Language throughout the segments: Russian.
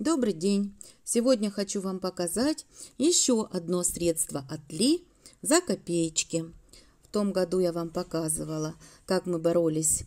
Добрый день! Сегодня хочу вам показать еще одно средство от Ли за копеечки. В том году я вам показывала, как мы боролись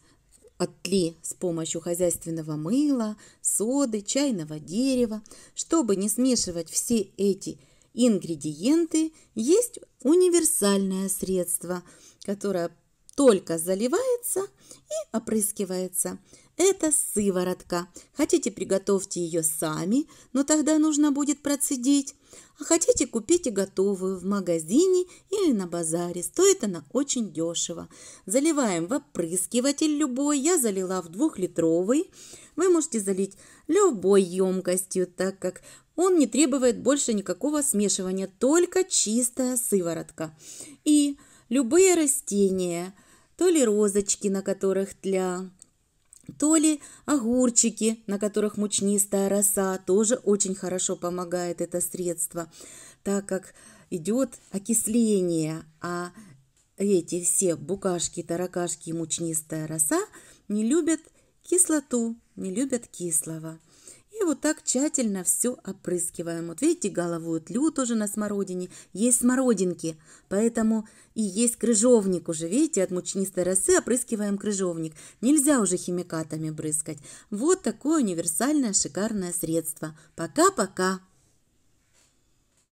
от Ли с помощью хозяйственного мыла, соды, чайного дерева. Чтобы не смешивать все эти ингредиенты, есть универсальное средство, которое только заливается и опрыскивается. Это сыворотка. Хотите, приготовьте ее сами, но тогда нужно будет процедить. А хотите, купите готовую в магазине или на базаре. Стоит она очень дешево. Заливаем в опрыскиватель любой. Я залила в двухлитровый. Вы можете залить любой емкостью, так как он не требует больше никакого смешивания, только чистая сыворотка. И любые растения, то ли розочки, на которых тля, то ли огурчики, на которых мучнистая роса, тоже очень хорошо помогает это средство, так как идет окисление, а эти все букашки, таракашки и мучнистая роса не любят кислоту, не любят кислого. И вот так тщательно все опрыскиваем. Вот видите, головую тлю тоже на смородине. Есть смородинки, поэтому и есть крыжовник уже. Видите, от мучнистой росы опрыскиваем крыжовник. Нельзя уже химикатами брызгать. Вот такое универсальное шикарное средство. Пока-пока!